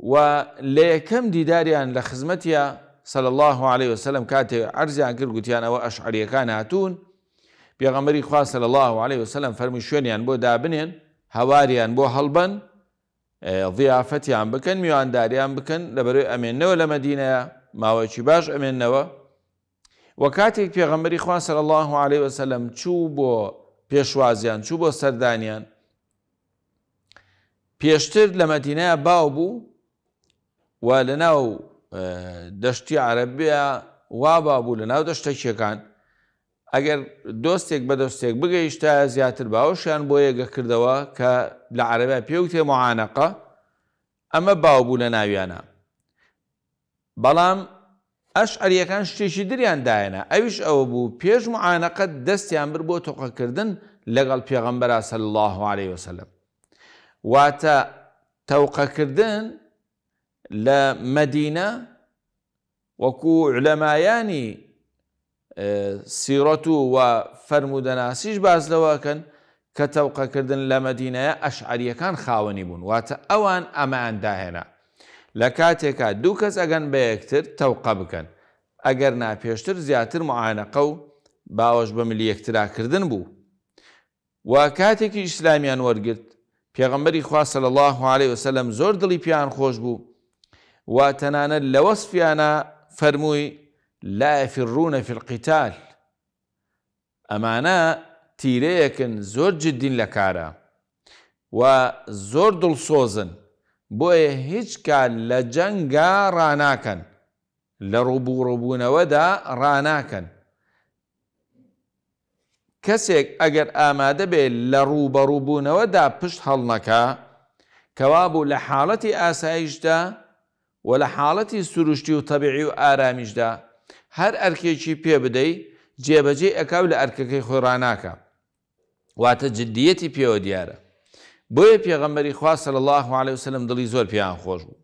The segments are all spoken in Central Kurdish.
و لە یەکەم دیداریان لە خزمەتە سەل الله عليه وسلم کاتێ ئەرزیان کرد گوتیانەوە ئەشعریەکان هاتوون پێغەمەری خوا سەل الله عليه وسلم فەرمی شوێنیان بۆ دابنێن هەواریان بۆ هەڵبەن ڤیافەتیان بکەن میوانداریان بکەن لەبەرەوەی ئەمێنەوە لە مەدینەیە ماوەکی باش ئەمێنەوە وە کاتێک پێغەمەری خوا سەل الله عليه وسلم چوو بۆ پێشوازیان چوو بۆ سەردانیان پێشتر لە مەدینەیە باو بوو و لە ناو دەشتی عربە وابا بوو لە ناو دەشتێکیەکان ئەگەر دۆستێک بە دەستێک بگەیشتا زیاتر باوەشیان بۆ یەگە کردەوە کە لە عربە پێوتێ معانەقە ئەمە باو بوو لە ناویانە بەڵام ئەش ئەریەکان شتێکی دریاندایەنە ئەویش ئەوە بوو پێش معانەقەت دەستیان بر بۆ تۆقەکردن لەگەڵ پێغەمبەر سەل الله عليه وسلم واتە تەوقەکردن لە مەدینە وەکو لەمایانی سیرەت و و فەرمودەناسیش باز لەوەکەن کە تەوقەکردن لە مەدینەیە ئەشعریەکان خاوەنی بوون واتە ئەوان ئەمەیانداهێنا لە کاتێکا دوو کەس ئەگەن بە یەکتر تەوقە بکەن ئەگەر ناپێشتر زیاتر معانەقە و باوەش بە ملی یەکتراکردن بوو و کاتێکی ئیسلامیان وەرگرت پێغمبەری خواصل الله عليه وسلم زۆر دڵی پیان خۆش بوو وا تەنانە لە وەصفیانە فەرمووی لافرڕونە فقیتال ئەمانە تیرەیەکن زۆر جدین لە کارە و زۆر دڵسۆزن بۆیە هیچ کار لە جەنگا ڕناکەن لە ڕووبوو ڕووبوونەوەدا ڕناکەن کەسێک ئەگەر ئامادە بێت لە ڕووبەڕووبوونەوەدا پشت هەڵنەکە کەوا بوو لە حاڵەتی ئاساییشدا و لە حاڵەتی سروشتی و تەبیعی و ئارامیشدا هەر ئەرکێکی پێ بدەیت جێبەجێ ئەکاو لە ئەرکەکەی خۆڕاناکە واتە جددیەتی پێوە دیارە بۆیە پێغەمبەری خواصل الله عليه وسلم دڵی زۆر پیان خۆش بوو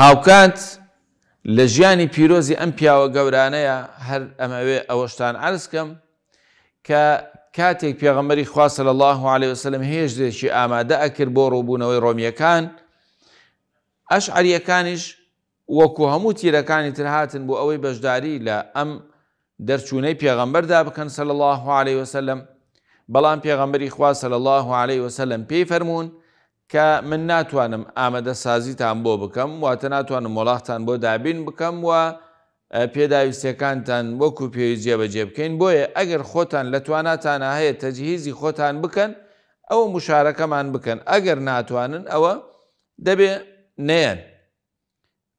هاوکات لە ژیانی پیرۆزی ئەم پیاوە گەورانەیە هەر ئەمەوێ ئەوەشتان ئەرزکەم کە کاتێک پێغەمەری خواصل الله عليه وسلم هێشتێکی ئامادە ئەکرد بۆ ڕووبوونەوەی ڕۆمیەکان ئەش عریەکانیش وەکو هەموو تیرەکانی تر هاتن بۆ ئەوەی بەشداری لە ئەم دەرچوونەی پێغەمبەردا بکەن سەل الله عليه وسلم بەڵام پێغەمبەری خوا سەل الله عليه وسلم پێی فەرمونون کە من ناتوانم ئامادە سازیتان بۆ بکەم واتە ناتوانم وڵاتان بۆ دابین بکەم و پێداویستەکانتان وەکو پێوی جێبەجێ بکەین بۆیە ئەگەر خۆتان لە تواناتانە هەیە تەجهیزی خۆتان بکەن ئەوە مشارەکەمان بکەن ئەگەر ناتوانن ئەوە دەبێت نێن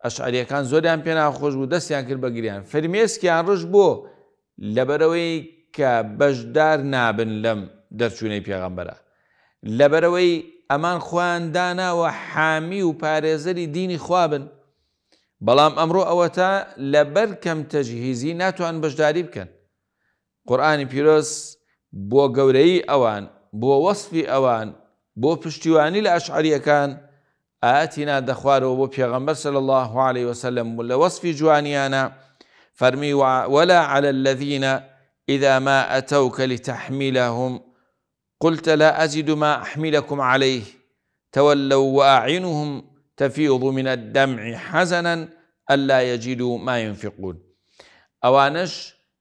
ئەشعریەکان زۆریان پێ ناخۆش بوو دەستیان کرد بەگریان فەرمێسکیان ڕژ بۆ لەبەرەوەی کە بەشدار نابن لەم دەرچوونەی پێغەمبەرە لەبەرەوەی ئەمان خوانداناوە حامی و پارێزەری دینی خوابن بەڵام ئەمڕۆ ئەوە تا لەبەر کەم تەجهیزی ناتوان بەشداری بکەن قورآانی پیرۆس بۆ گەورەی ئەوان بۆ وەصفی ئەوان بۆ پشتیوانی لە ئەشعریەکان آتنا دەخوارەوە بۆ پیغمبر صلى الله عليه وسلم لە وەصفی جوانيانا فەرمی ولا على الذين إذا ما أتوك لتحملهم قلت لا أجد ما أحملكم عليه تولوا وأعينهم تفيض من الدمع حزنا ألا يجدوا ما ينفقون أوانش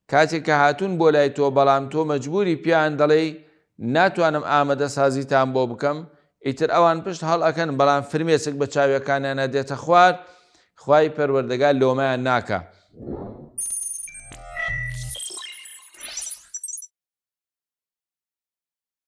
كاتك هاتون بولايتو بلامتو مجبوري بيان دلي ناتو مەجبوری آمد سازي تام بوبكم ئیتر ئەوان پشت هەڵەکەن بەڵام فرمێسک بە چاوەکانیانە دێتە خوارد خی پەروەردەگا لۆمایان ناکە